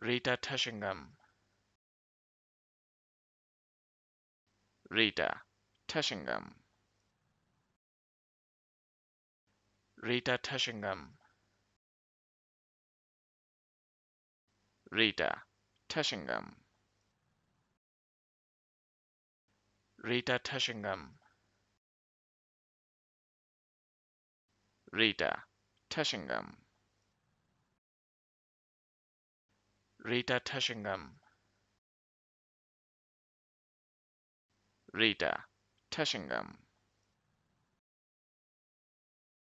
Rita Tushingham. Rita Tushingham. Rita Tushingham. Rita Tushingham. Rita Tushingham. Rita Teshingham. Rita Teshingham Rita Teshingham